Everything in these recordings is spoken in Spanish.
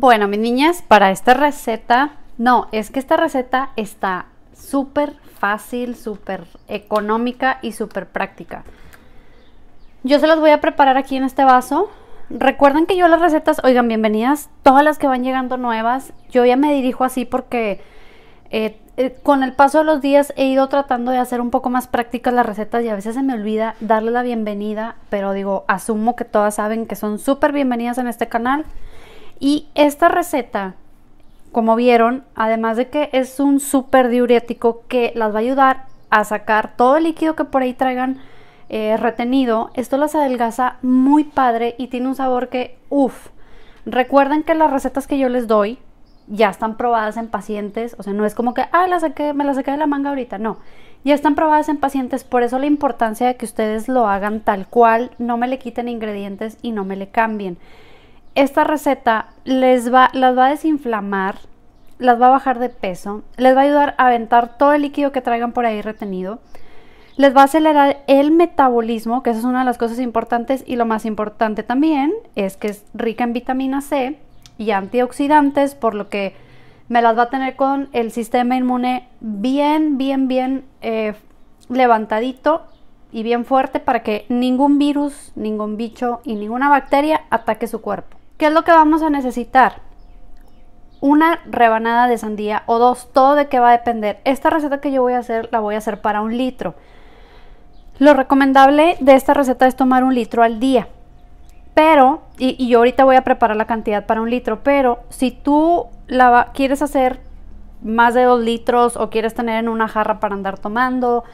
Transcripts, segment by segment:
Bueno, mis niñas, para esta receta, no, es que esta receta está súper fácil, súper económica y súper práctica. Yo se las voy a preparar aquí en este vaso. Recuerden que yo las recetas, oigan, bienvenidas, todas las que van llegando nuevas, yo ya me dirijo así porque eh, eh, con el paso de los días he ido tratando de hacer un poco más prácticas las recetas y a veces se me olvida darle la bienvenida, pero digo, asumo que todas saben que son súper bienvenidas en este canal. Y esta receta, como vieron, además de que es un súper diurético que las va a ayudar a sacar todo el líquido que por ahí traigan eh, retenido, esto las adelgaza muy padre y tiene un sabor que, uff, recuerden que las recetas que yo les doy ya están probadas en pacientes, o sea, no es como que, ah, me la saqué de la manga ahorita, no, ya están probadas en pacientes, por eso la importancia de que ustedes lo hagan tal cual, no me le quiten ingredientes y no me le cambien esta receta les va, las va a desinflamar, las va a bajar de peso, les va a ayudar a aventar todo el líquido que traigan por ahí retenido, les va a acelerar el metabolismo, que esa es una de las cosas importantes y lo más importante también es que es rica en vitamina C y antioxidantes, por lo que me las va a tener con el sistema inmune bien, bien, bien eh, levantadito y bien fuerte para que ningún virus, ningún bicho y ninguna bacteria ataque su cuerpo. ¿Qué es lo que vamos a necesitar? Una rebanada de sandía o dos, todo de qué va a depender. Esta receta que yo voy a hacer la voy a hacer para un litro. Lo recomendable de esta receta es tomar un litro al día. Pero, y, yo ahorita voy a preparar la cantidad para un litro, pero si tú quieres hacer más de dos litros o quieres tener en una jarra para andar tomando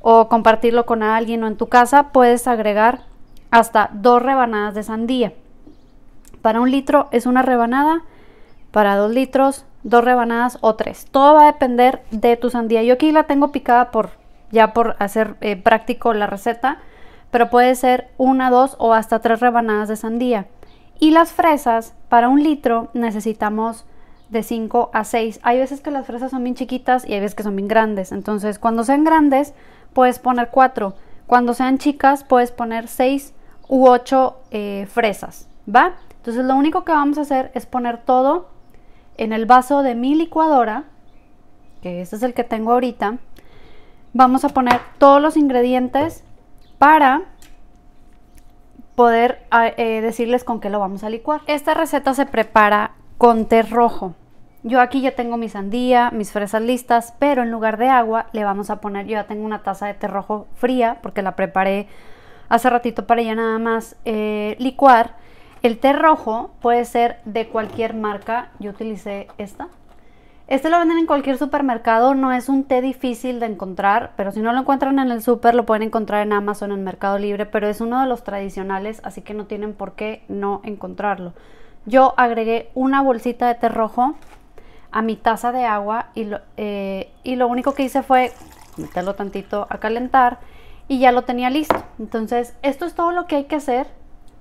o compartirlo con alguien o en tu casa, puedes agregar hasta dos rebanadas de sandía. Para un litro es una rebanada, para dos litros, dos rebanadas o tres. Todo va a depender de tu sandía. Yo aquí la tengo picada por ya por hacer eh, práctico la receta, pero puede ser una, dos o hasta tres rebanadas de sandía. Y las fresas, para un litro necesitamos de 5 a 6. Hay veces que las fresas son bien chiquitas y hay veces que son bien grandes. Entonces, cuando sean grandes, puedes poner 4. Cuando sean chicas, puedes poner seis u ocho eh, fresas. ¿Va? Entonces lo único que vamos a hacer es poner todo en el vaso de mi licuadora, que este es el que tengo ahorita. Vamos a poner todos los ingredientes para poder ah, eh, decirles con qué lo vamos a licuar. Esta receta se prepara con té rojo. Yo aquí ya tengo mi sandía, mis fresas listas, pero en lugar de agua le vamos a poner, yo ya tengo una taza de té rojo fría porque la preparé hace ratito para ya nada más eh, licuar. El té rojo puede ser de cualquier marca. Yo utilicé esta. Este lo venden en cualquier supermercado, no es un té difícil de encontrar, pero si no lo encuentran en el super lo pueden encontrar en Amazon, en Mercado Libre, pero es uno de los tradicionales, así que no tienen por qué no encontrarlo. Yo agregué una bolsita de té rojo a mi taza de agua y lo, eh, y lo único que hice fue meterlo tantito a calentar y ya lo tenía listo. Entonces, esto es todo lo que hay que hacer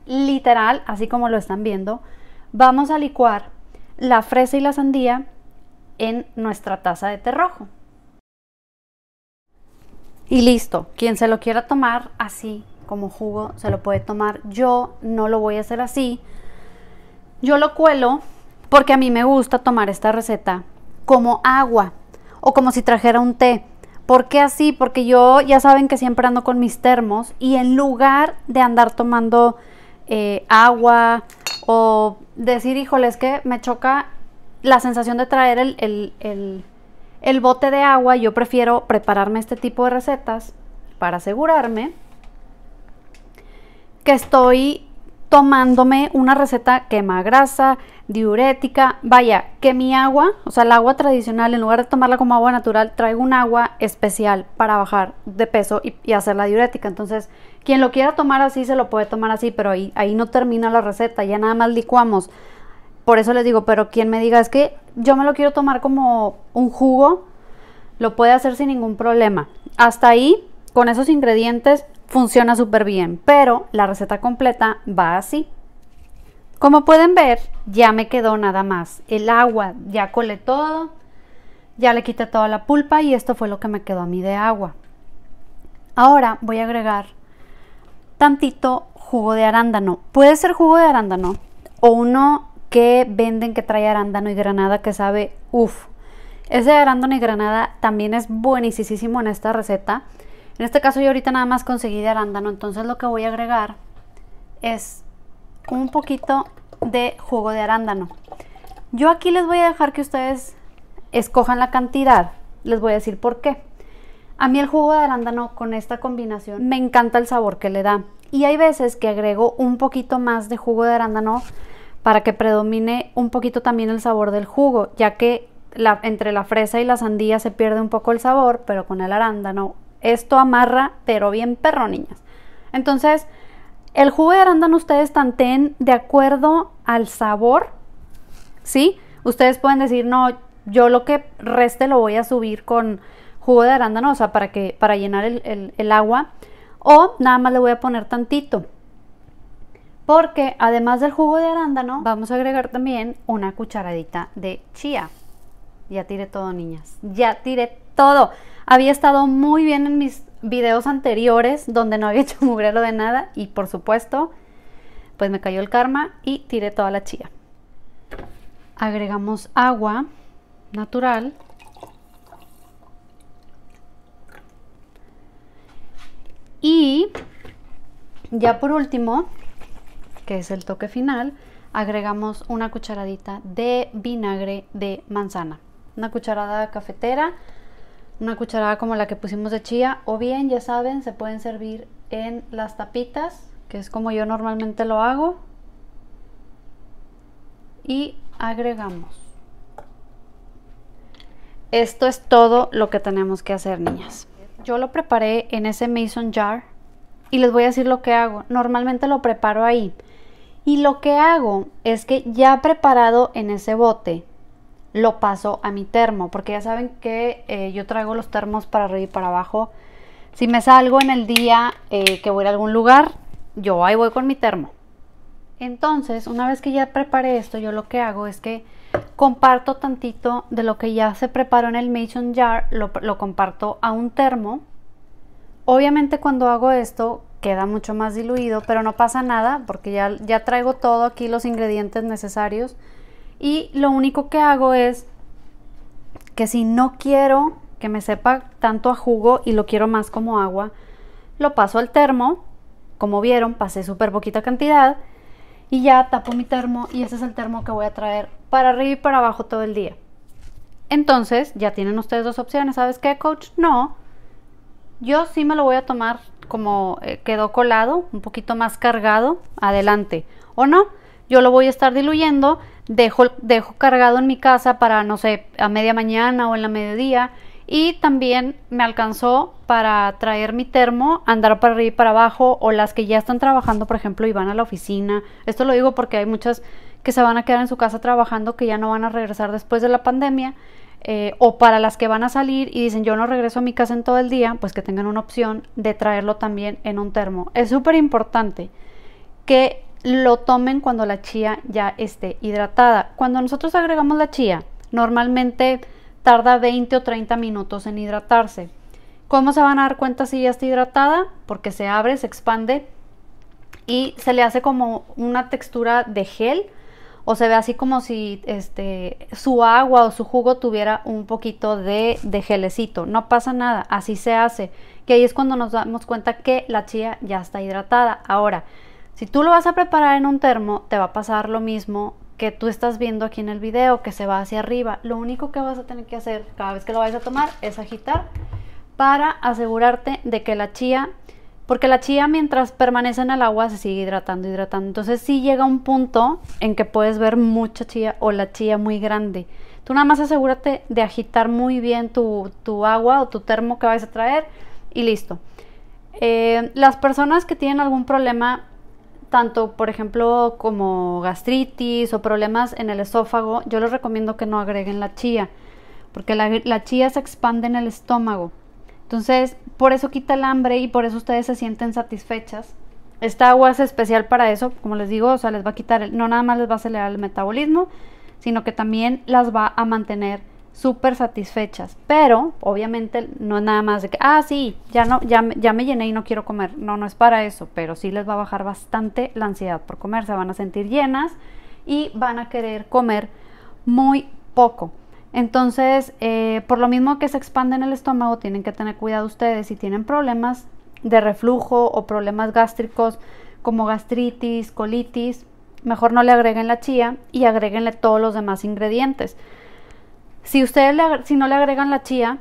literal, así como lo están viendo, vamos a licuar la fresa y la sandía en nuestra taza de té rojo. Y listo, quien se lo quiera tomar así como jugo se lo puede tomar. Yo no lo voy a hacer así. Yo lo cuelo porque a mí me gusta tomar esta receta como agua o como si trajera un té. ¿Por qué así? Porque yo ya saben que siempre ando con mis termos y en lugar de andar tomando eh, agua o decir, híjole, es que me choca la sensación de traer el, el, bote de agua. Yo prefiero prepararme este tipo de recetas para asegurarme que estoy tomándome una receta quema grasa, diurética, vaya, que mi agua, o sea, el agua tradicional, en lugar de tomarla como agua natural, traigo un agua especial para bajar de peso y, hacer la diurética. Entonces, quien lo quiera tomar así, se lo puede tomar así, pero ahí, ahí no termina la receta, ya nada más licuamos. Por eso les digo, pero quien me diga, es que yo me lo quiero tomar como un jugo, lo puede hacer sin ningún problema. Hasta ahí, con esos ingredientes, funciona súper bien, pero la receta completa va así. Como pueden ver, ya me quedó nada más. El agua, ya colé todo, ya le quité toda la pulpa y esto fue lo que me quedó a mí de agua. Ahora voy a agregar tantito jugo de arándano. Puede ser jugo de arándano o uno que venden que trae arándano y granada que sabe, uff. Ese de arándano y granada también es buenísimo en esta receta. En este caso yo ahorita nada más conseguí de arándano, entonces lo que voy a agregar es un poquito de jugo de arándano. Yo aquí les voy a dejar que ustedes escojan la cantidad. Les voy a decir por qué. A mí el jugo de arándano con esta combinación me encanta el sabor que le da. Y hay veces que agrego un poquito más de jugo de arándano para que predomine un poquito también el sabor del jugo, ya que entre la fresa y la sandía se pierde un poco el sabor, pero con el arándano esto amarra, pero bien perro, niñas. Entonces, el jugo de arándano ustedes tanteen de acuerdo al sabor, ¿sí? Ustedes pueden decir, no, yo lo que reste lo voy a subir con jugo de arándano, o sea, para, que, para llenar el, agua. O nada más le voy a poner tantito. Porque además del jugo de arándano, vamos a agregar también una cucharadita de chía. Ya tiré todo, niñas. Ya tiré todo. Había estado muy bien en mis videos anteriores donde no había hecho mugrero de nada y por supuesto, pues me cayó el karma y tiré toda la chía. Agregamos agua natural Y ya por último, que es el toque final, agregamos una cucharadita de vinagre de manzana. Una cucharada cafetera, una cucharada como la que pusimos de chía, o bien, ya saben, se pueden servir en las tapitas, que es como yo normalmente lo hago. Y agregamos. Esto es todo lo que tenemos que hacer, niñas yo lo preparé en ese mason jar y les voy a decir lo que hago. Normalmente lo preparo ahí. Y lo que hago es que ya preparado en ese bote, lo paso a mi termo, porque ya saben que eh, yo traigo los termos para arriba y para abajo. Si me salgo en el día eh, que voy a algún lugar, yo ahí voy con mi termo. Entonces, una vez que ya preparé esto, yo lo que hago es que comparto tantito de lo que ya se preparó en el mason jar, lo, comparto a un termo. Obviamente cuando hago esto queda mucho más diluido, pero no pasa nada porque ya, ya traigo todo aquí los ingredientes necesarios. Y lo único que hago es que si no quiero que me sepa tanto a jugo y lo quiero más como agua, lo paso al termo. Como vieron, pasé súper poquita cantidad y ya tapo mi termo y ese es el termo que voy a traer para arriba y para abajo todo el día. Entonces, ya tienen ustedes dos opciones, ¿sabes qué, coach? No. Yo sí me lo voy a tomar como eh, quedó colado, un poquito más cargado, adelante. ¿O no? Yo lo voy a estar diluyendo, dejo, dejo cargado en mi casa para, no sé, a media mañana o en la mediodía y también me alcanzó para traer mi termo, andar para arriba y para abajo o las que ya están trabajando, por ejemplo, y van a la oficina. Esto lo digo porque hay muchas que se van a quedar en su casa trabajando que ya no van a regresar después de la pandemia. Eh, o para las que van a salir y dicen yo no regreso a mi casa en todo el día, pues que tengan una opción de traerlo también en un termo. Es súper importante que lo tomen cuando la chía ya esté hidratada. Cuando nosotros agregamos la chía, normalmente tarda 20 o 30 minutos en hidratarse. ¿Cómo se van a dar cuenta si ya está hidratada? Porque se abre, se expande y se le hace como una textura de gel o se ve así como si este, su agua o su jugo tuviera un poquito de, de gelecito. No pasa nada, así se hace. Que ahí es cuando nos damos cuenta que la chía ya está hidratada. Ahora, si tú lo vas a preparar en un termo, te va a pasar lo mismo que tú estás viendo aquí en el video, que se va hacia arriba. Lo único que vas a tener que hacer cada vez que lo vayas a tomar es agitar para asegurarte de que la chía, porque la chía mientras permanece en el agua se sigue hidratando, hidratando. Entonces sí llega un punto en que puedes ver mucha chía o la chía muy grande. Tú nada más asegúrate de agitar muy bien tu, agua o tu termo que vayas a traer y listo. Eh, las personas que tienen algún problema tanto por ejemplo como gastritis o problemas en el esófago, yo les recomiendo que no agreguen la chía, porque la, chía se expande en el estómago. Entonces, por eso quita el hambre y por eso ustedes se sienten satisfechas. Esta agua es especial para eso, como les digo, o sea, les va a quitar, no nada más les va a acelerar el metabolismo, sino que también las va a mantener súper satisfechas, pero obviamente no es nada más de que, ah, sí, ya, no, ya, ya me llené y no quiero comer, no, no es para eso, pero sí les va a bajar bastante la ansiedad por comer, se van a sentir llenas y van a querer comer muy poco. Entonces, eh, por lo mismo que se expande en el estómago, tienen que tener cuidado ustedes si tienen problemas de reflujo o problemas gástricos como gastritis, colitis, mejor no le agreguen la chía y agréguenle todos los demás ingredientes. Si ustedes si no le agregan la chía,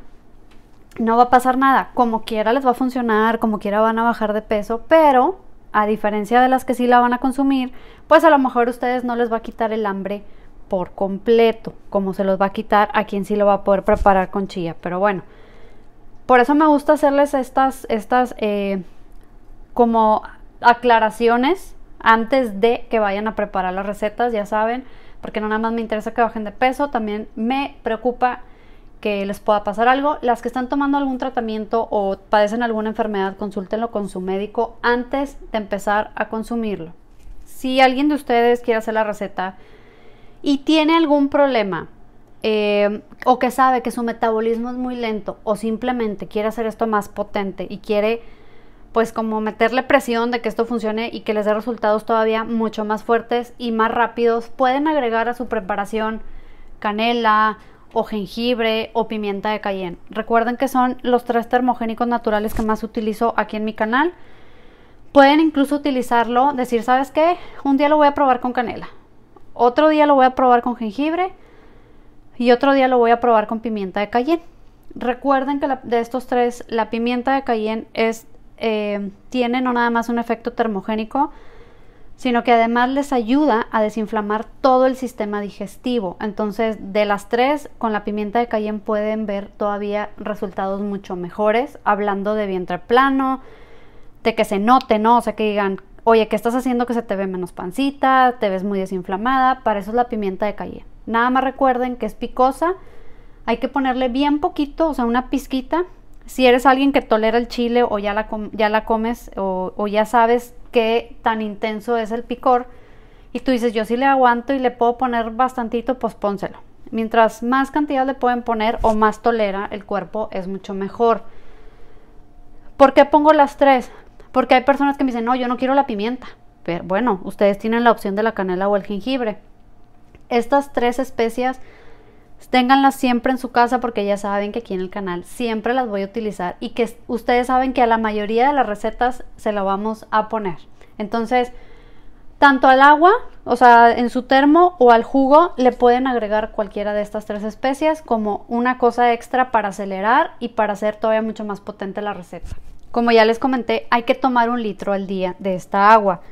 no va a pasar nada. Como quiera les va a funcionar, como quiera van a bajar de peso, pero a diferencia de las que sí la van a consumir, pues a lo mejor ustedes no les va a quitar el hambre por completo, como se los va a quitar a quien sí lo va a poder preparar con chía. Pero bueno, por eso me gusta hacerles estas, estas eh, como aclaraciones antes de que vayan a preparar las recetas, ya saben porque no nada más me interesa que bajen de peso, también me preocupa que les pueda pasar algo. Las que están tomando algún tratamiento o padecen alguna enfermedad, consúltenlo con su médico antes de empezar a consumirlo. Si alguien de ustedes quiere hacer la receta y tiene algún problema eh, o que sabe que su metabolismo es muy lento o simplemente quiere hacer esto más potente y quiere pues como meterle presión de que esto funcione y que les dé resultados todavía mucho más fuertes y más rápidos, pueden agregar a su preparación canela o jengibre o pimienta de cayenne. Recuerden que son los tres termogénicos naturales que más utilizo aquí en mi canal. Pueden incluso utilizarlo, decir, ¿sabes qué? Un día lo voy a probar con canela, otro día lo voy a probar con jengibre y otro día lo voy a probar con pimienta de cayenne. Recuerden que de estos tres, la pimienta de cayenne es eh, tiene no nada más un efecto termogénico, sino que además les ayuda a desinflamar todo el sistema digestivo. Entonces, de las tres, con la pimienta de Cayenne pueden ver todavía resultados mucho mejores, hablando de vientre plano, de que se note, ¿no? O sea, que digan, oye, ¿qué estás haciendo que se te ve menos pancita? ¿Te ves muy desinflamada? Para eso es la pimienta de Cayenne. Nada más recuerden que es picosa, hay que ponerle bien poquito, o sea, una pizquita, si eres alguien que tolera el chile o ya la, ya la comes o, ya sabes qué tan intenso es el picor y tú dices yo sí le aguanto y le puedo poner bastantito, pues pónselo. Mientras más cantidad le pueden poner o más tolera el cuerpo es mucho mejor. ¿Por qué pongo las tres? Porque hay personas que me dicen, no, yo no quiero la pimienta. Pero bueno, ustedes tienen la opción de la canela o el jengibre. Estas tres especias Ténganlas siempre en su casa porque ya saben que aquí en el canal siempre las voy a utilizar y que ustedes saben que a la mayoría de las recetas se la vamos a poner. Entonces, tanto al agua, o sea, en su termo o al jugo le pueden agregar cualquiera de estas tres especias como una cosa extra para acelerar y para hacer todavía mucho más potente la receta. Como ya les comenté, hay que tomar un litro al día de esta agua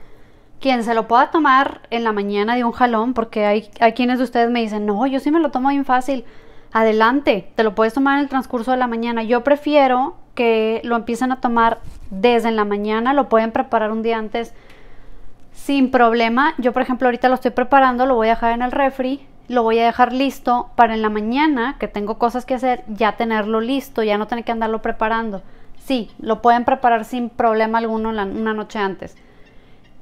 quien se lo pueda tomar en la mañana de un jalón, porque hay, hay quienes de ustedes me dicen, no, yo sí me lo tomo bien fácil, adelante, te lo puedes tomar en el transcurso de la mañana. Yo prefiero que lo empiecen a tomar desde en la mañana, lo pueden preparar un día antes sin problema. Yo, por ejemplo, ahorita lo estoy preparando, lo voy a dejar en el refri, lo voy a dejar listo para en la mañana, que tengo cosas que hacer, ya tenerlo listo, ya no tener que andarlo preparando. Sí, lo pueden preparar sin problema alguno una noche antes.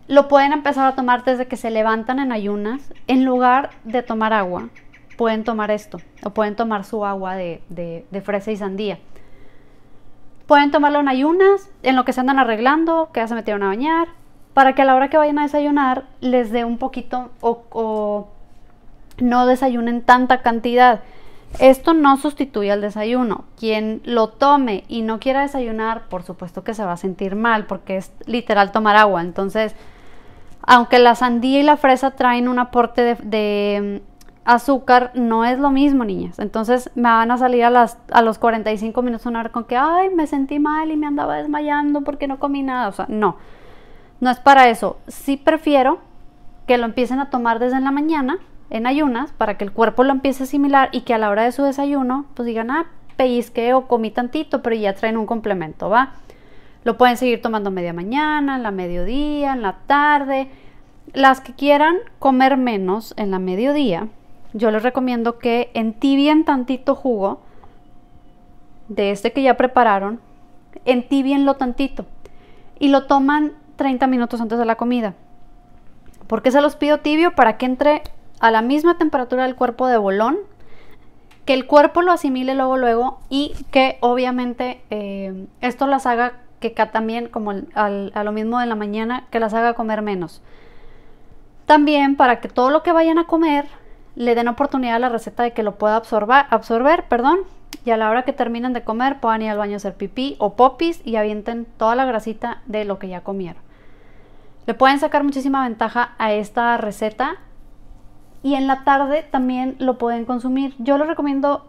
Lo pueden empezar a tomar desde que se levantan en ayunas. En lugar de tomar agua, pueden tomar esto o pueden tomar su agua de, de, fresa y sandía. Pueden tomarlo en ayunas, en lo que se andan arreglando, que ya se metieron a bañar, para que a la hora que vayan a desayunar les dé un poquito o, o no desayunen tanta cantidad. Esto no sustituye al desayuno. Quien lo tome y no quiera desayunar, por supuesto que se va a sentir mal porque es literal tomar agua. Entonces, aunque la sandía y la fresa traen un aporte de, mm, azúcar no es lo mismo, niñas. Entonces me van a salir a, las, a los 45 minutos una hora con que, ay, me sentí mal y me andaba desmayando porque no comí nada. O sea, no, no es para eso. Sí prefiero que lo empiecen a tomar desde la mañana, en ayunas, para que el cuerpo lo empiece a asimilar y que a la hora de su desayuno, pues digan, ah, pellizqué o comí tantito, pero ya traen un complemento, ¿va? Lo pueden seguir tomando media mañana, en la mediodía, en la tarde. Las que quieran comer menos en la mediodía, yo les recomiendo que entibien tantito jugo de este que ya prepararon, entibienlo tantito y lo toman 30 minutos antes de la comida. ¿Por qué se los pido tibio? Para que entre a la misma temperatura del cuerpo de bolón, que el cuerpo lo asimile luego luego y que obviamente eh, esto las haga que también, como a lo mismo de la mañana, que las haga comer menos. También para que todo lo que vayan a comer le den oportunidad a la receta de que lo pueda absorber, perdón, y a la hora que terminen de comer puedan ir al baño a hacer pipí o popis y avienten toda la grasita de lo que ya comieron. Le pueden sacar muchísima ventaja a esta receta y en la tarde también lo pueden consumir. Yo les recomiendo,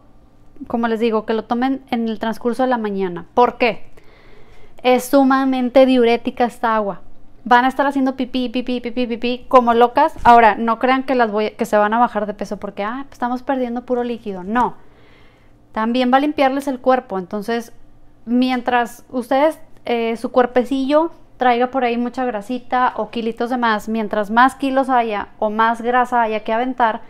como les digo, que lo tomen en el transcurso de la mañana. ¿Por qué? Es sumamente diurética esta agua. Van a estar haciendo pipí, pipí, pipí, pipí, como locas. Ahora, no crean que, las voy, que se van a bajar de peso porque ah, pues estamos perdiendo puro líquido. No. También va a limpiarles el cuerpo. Entonces, mientras ustedes, eh, su cuerpecillo traiga por ahí mucha grasita o kilitos de más, mientras más kilos haya o más grasa haya que aventar,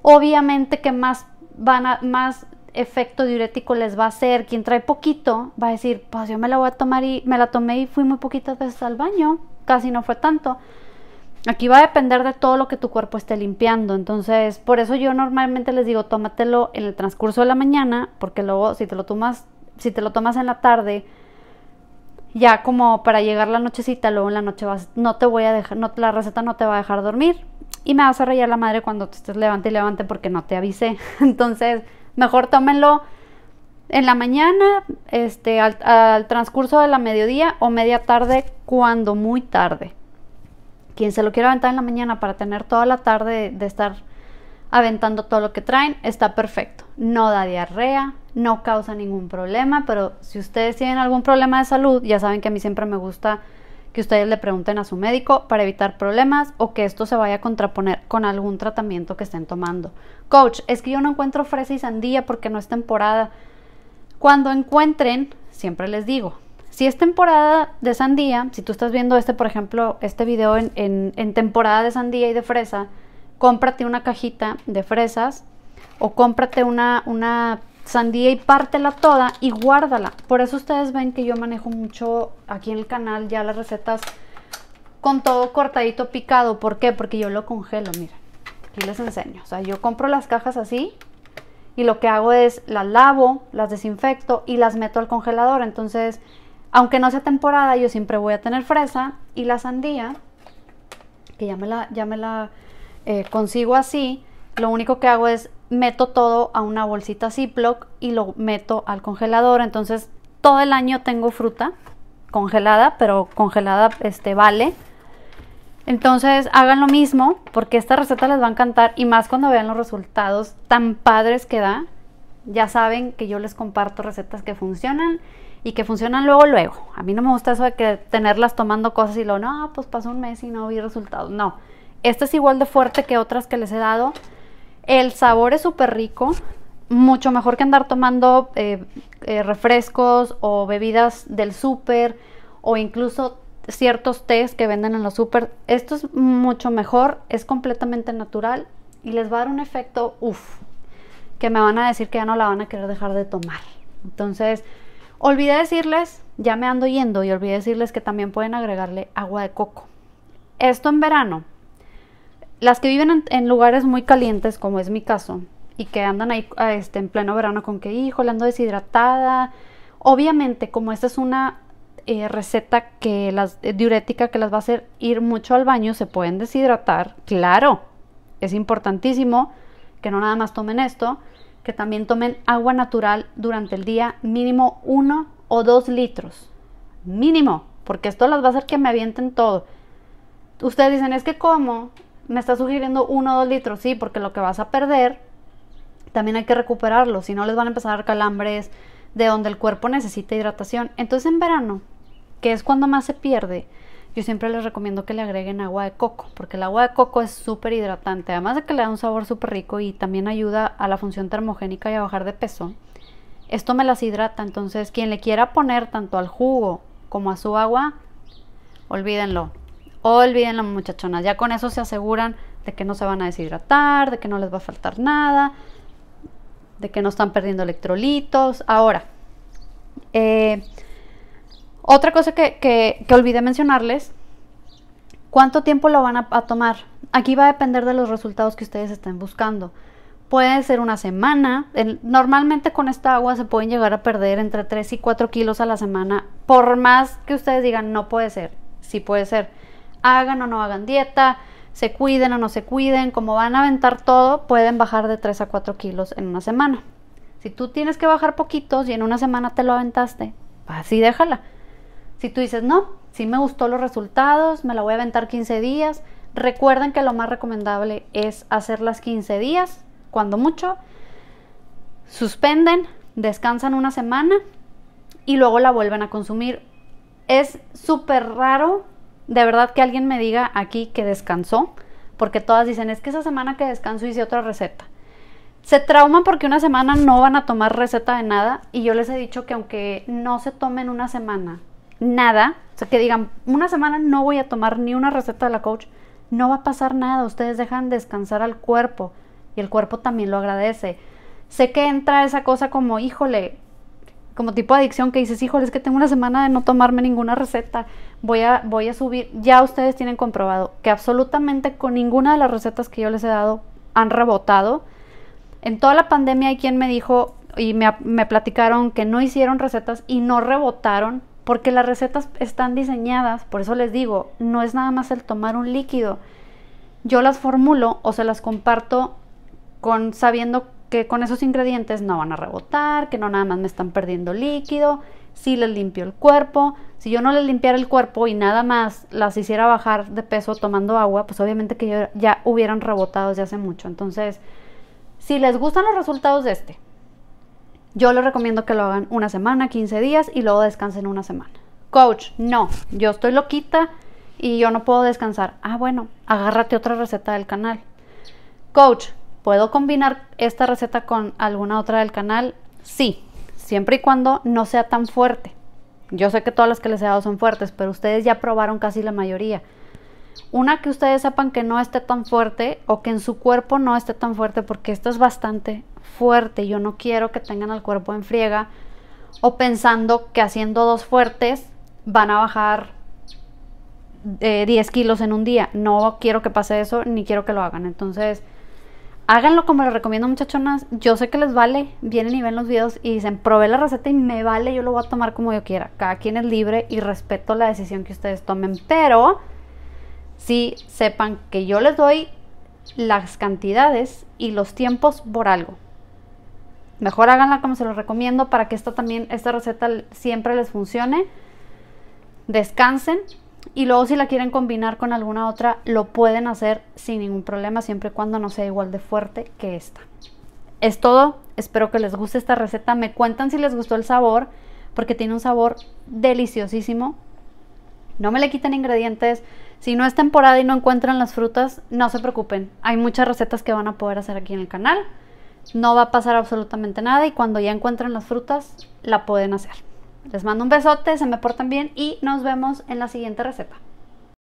obviamente que más van a, más efecto diurético les va a hacer. Quien trae poquito va a decir, pues yo me la voy a tomar y me la tomé y fui muy poquitas veces al baño, casi no fue tanto. Aquí va a depender de todo lo que tu cuerpo esté limpiando. Entonces, por eso yo normalmente les digo, tómatelo en el transcurso de la mañana, porque luego si te lo tomas, si te lo tomas en la tarde, ya como para llegar la nochecita, luego en la noche vas, no te voy a dejar, no, la receta no te va a dejar dormir y me vas a rayar la madre cuando te estés levante y levante porque no te avisé. Entonces, Mejor tómenlo en la mañana, este, al, al, transcurso de la mediodía o media tarde, cuando muy tarde. Quien se lo quiera aventar en la mañana para tener toda la tarde de estar aventando todo lo que traen, está perfecto. No da diarrea, no causa ningún problema, pero si ustedes tienen algún problema de salud, ya saben que a mí siempre me gusta que ustedes le pregunten a su médico para evitar problemas o que esto se vaya a contraponer con algún tratamiento que estén tomando. Coach, es que yo no encuentro fresa y sandía porque no es temporada. Cuando encuentren, siempre les digo, si es temporada de sandía, si tú estás viendo este, por ejemplo, este video en, temporada de sandía y de fresa, cómprate una cajita de fresas o cómprate una, una sandía y pártela toda y guárdala. Por eso ustedes ven que yo manejo mucho aquí en el canal ya las recetas con todo cortadito picado. ¿Por qué? Porque yo lo congelo, miren. Aquí les enseño. O sea, yo compro las cajas así y lo que hago es las lavo, las desinfecto y las meto al congelador. Entonces, aunque no sea temporada, yo siempre voy a tener fresa y la sandía, que ya me la, ya me la eh, consigo así. Lo único que hago es meto todo a una bolsita Ziploc y lo meto al congelador. Entonces todo el año tengo fruta congelada, pero congelada este, vale. Entonces hagan lo mismo porque esta receta les va a encantar y más cuando vean los resultados tan padres que da. Ya saben que yo les comparto recetas que funcionan y que funcionan luego, luego. A mí no me gusta eso de que tenerlas tomando cosas y lo, no, pues pasó un mes y no vi resultados. No, esta es igual de fuerte que otras que les he dado. El sabor es súper rico, mucho mejor que andar tomando eh, eh, refrescos o bebidas del súper o incluso ciertos tés que venden en los súper. Esto es mucho mejor, es completamente natural y les va a dar un efecto, uff, que me van a decir que ya no la van a querer dejar de tomar. Entonces, olvidé decirles, ya me ando yendo y olvidé decirles que también pueden agregarle agua de coco. Esto en verano las que viven en, lugares muy calientes, como es mi caso, y que andan ahí ah, este, en pleno verano con que, hijo, le ando deshidratada. Obviamente, como esta es una eh, receta que las eh, diurética que las va a hacer ir mucho al baño, se pueden deshidratar. Claro, es importantísimo que no nada más tomen esto, que también tomen agua natural durante el día, mínimo uno o dos litros. Mínimo, porque esto las va a hacer que me avienten todo. Ustedes dicen, es que como me está sugiriendo uno o dos litros, sí, porque lo que vas a perder también hay que recuperarlo, si no les van a empezar a dar calambres de donde el cuerpo necesita hidratación. Entonces en verano, que es cuando más se pierde, yo siempre les recomiendo que le agreguen agua de coco, porque el agua de coco es súper hidratante, además de que le da un sabor súper rico y también ayuda a la función termogénica y a bajar de peso. Esto me las hidrata, entonces quien le quiera poner tanto al jugo como a su agua, olvídenlo, olvídenlo muchachonas, ya con eso se aseguran de que no se van a deshidratar, de que no les va a faltar nada, de que no están perdiendo electrolitos. Ahora, eh, otra cosa que, que, olvidé mencionarles, ¿cuánto tiempo lo van a, a tomar? Aquí va a depender de los resultados que ustedes estén buscando puede ser una semana. normalmente con esta agua se pueden llegar a perder entre 3 y 4 kilos a la semana, por más que ustedes digan no puede ser, sí puede ser hagan o no hagan dieta, se cuiden o no se cuiden, como van a aventar todo, pueden bajar de 3 a 4 kilos en una semana. Si tú tienes que bajar poquitos y en una semana te lo aventaste, así déjala. Si tú dices, no, si me gustó los resultados, me la voy a aventar 15 días, recuerden que lo más recomendable es hacer las 15 días, cuando mucho, suspenden, descansan una semana y luego la vuelven a consumir. Es súper raro de verdad que alguien me diga aquí que descansó, porque todas dicen, es que esa semana que descanso hice otra receta. Se trauman porque una semana no van a tomar receta de nada y yo les he dicho que aunque no se tomen una semana nada, o sea, que digan, una semana no voy a tomar ni una receta de la coach, no va a pasar nada, ustedes dejan descansar al cuerpo y el cuerpo también lo agradece. Sé que entra esa cosa como, híjole, como tipo de adicción que dices, híjole, es que tengo una semana de no tomarme ninguna receta, voy a, subir, ya ustedes tienen comprobado que absolutamente con ninguna de las recetas que yo les he dado han rebotado. En toda la pandemia hay quien me dijo y me, platicaron que no hicieron recetas y no rebotaron porque las recetas están diseñadas, por eso les digo, no es nada más el tomar un líquido. Yo las formulo o se las comparto con sabiendo que con esos ingredientes no van a rebotar, que no nada más me están perdiendo líquido, si les limpio el cuerpo. Si yo no les limpiara el cuerpo y nada más las hiciera bajar de peso tomando agua, pues obviamente que ya hubieran rebotado desde hace mucho. Entonces, si les gustan los resultados de este, yo les recomiendo que lo hagan una semana, 15 días y luego descansen una semana. Coach, no, yo estoy loquita y yo no puedo descansar. Ah, bueno, agárrate otra receta del canal. Coach, ¿puedo combinar esta receta con alguna otra del canal? Sí, siempre y cuando no sea tan fuerte. Yo sé que todas las que les he dado son fuertes, pero ustedes ya probaron casi la mayoría. Una que ustedes sepan que no esté tan fuerte o que en su cuerpo no esté tan fuerte, porque esto es bastante fuerte. Yo no quiero que tengan el cuerpo en friega o pensando que haciendo dos fuertes van a bajar 10 eh, kilos en un día. No quiero que pase eso ni quiero que lo hagan. Entonces, háganlo como les recomiendo muchachonas, yo sé que les vale, vienen y ven los videos y dicen, probé la receta y me vale, yo lo voy a tomar como yo quiera, cada quien es libre y respeto la decisión que ustedes tomen, pero si sepan que yo les doy las cantidades y los tiempos por algo. Mejor háganla como se los recomiendo para que esta también, esta receta siempre les funcione. Descansen, y luego si la quieren combinar con alguna otra, lo pueden hacer sin ningún problema, siempre y cuando no sea igual de fuerte que esta. Es todo, espero que les guste esta receta. Me cuentan si les gustó el sabor, porque tiene un sabor deliciosísimo. No me le quiten ingredientes. Si no es temporada y no encuentran las frutas, no se preocupen. Hay muchas recetas que van a poder hacer aquí en el canal. No va a pasar absolutamente nada y cuando ya encuentren las frutas, la pueden hacer. Les mando un besote, se me portan bien y nos vemos en la siguiente receta.